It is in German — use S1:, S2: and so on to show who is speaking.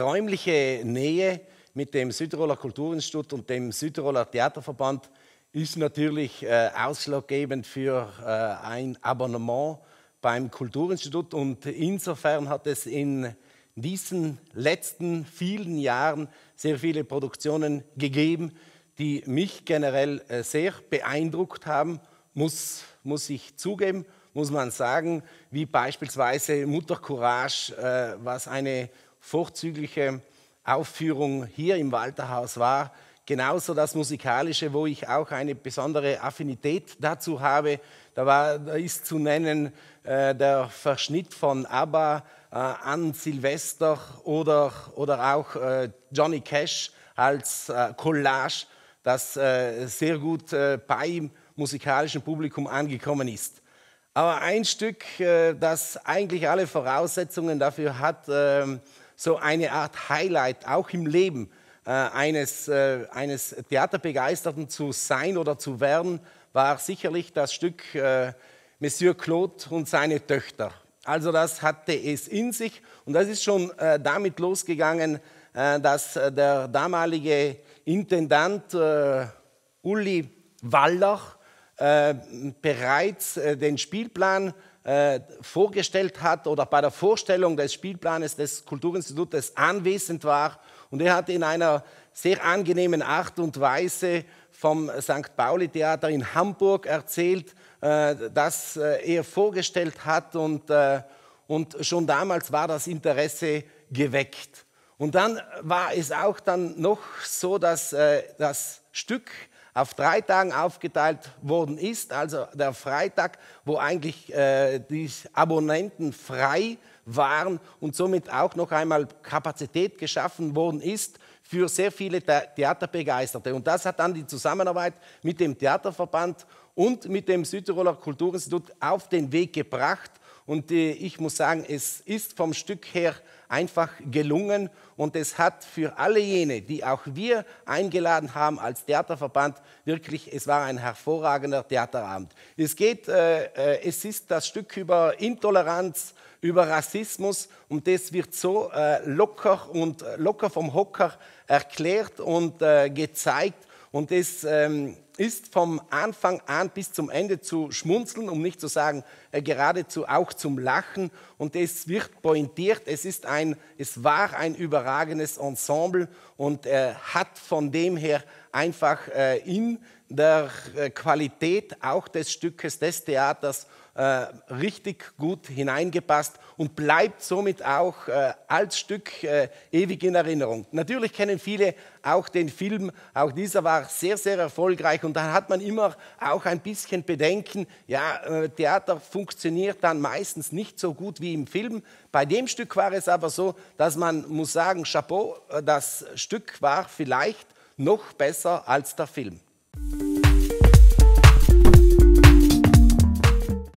S1: räumliche Nähe mit dem Südtiroler Kulturinstitut und dem Südtiroler Theaterverband ist natürlich äh, ausschlaggebend für äh, ein Abonnement beim Kulturinstitut. Und insofern hat es in diesen letzten vielen Jahren sehr viele Produktionen gegeben, die mich generell äh, sehr beeindruckt haben, muss, muss ich zugeben, muss man sagen, wie beispielsweise Mutter Courage, äh, was eine vorzügliche Aufführung hier im Walterhaus war. Genauso das Musikalische, wo ich auch eine besondere Affinität dazu habe. Da, war, da ist zu nennen äh, der Verschnitt von ABBA äh, an Silvester oder, oder auch äh, Johnny Cash als äh, Collage, das äh, sehr gut äh, beim musikalischen Publikum angekommen ist. Aber ein Stück, das eigentlich alle Voraussetzungen dafür hat, ähm, so eine Art Highlight auch im Leben äh, eines, äh, eines Theaterbegeisterten zu sein oder zu werden, war sicherlich das Stück äh, Monsieur Claude und seine Töchter. Also das hatte es in sich und das ist schon äh, damit losgegangen, äh, dass äh, der damalige Intendant Uli Waller bereits den Spielplan äh, vorgestellt hat oder bei der Vorstellung des Spielplanes des Kulturinstitutes anwesend war. Und er hat in einer sehr angenehmen Art und Weise vom St. Pauli Theater in Hamburg erzählt, äh, das äh, er vorgestellt hat. Und, äh, und schon damals war das Interesse geweckt. Und dann war es auch dann noch so, dass das Stück auf drei Tagen aufgeteilt worden ist. Also der Freitag, wo eigentlich äh, die Abonnenten frei waren und somit auch noch einmal Kapazität geschaffen worden ist für sehr viele Theaterbegeisterte. Und das hat dann die Zusammenarbeit mit dem Theaterverband und mit dem Südtiroler Kulturinstitut auf den Weg gebracht, und äh, ich muss sagen, es ist vom Stück her einfach gelungen und es hat für alle jene, die auch wir eingeladen haben als Theaterverband, wirklich, es war ein hervorragender Theaterabend. Es geht, äh, äh es ist das Stück über Intoleranz, über Rassismus und das wird so äh, locker und äh, locker vom Hocker erklärt und äh, gezeigt und das ähm, ist vom Anfang an bis zum Ende zu schmunzeln, um nicht zu sagen, äh, geradezu auch zum Lachen. Und es wird pointiert. Es, ist ein, es war ein überragendes Ensemble und äh, hat von dem her einfach äh, in der äh, Qualität auch des Stückes, des Theaters äh, richtig gut hineingepasst und bleibt somit auch äh, als Stück äh, ewig in Erinnerung. Natürlich kennen viele auch den Film, auch dieser war sehr, sehr erfolgreich und dann hat man immer auch ein bisschen Bedenken, ja, äh, Theater funktioniert dann meistens nicht so gut wie im Film. Bei dem Stück war es aber so, dass man muss sagen, Chapeau, äh, das Stück war vielleicht noch besser als der Film.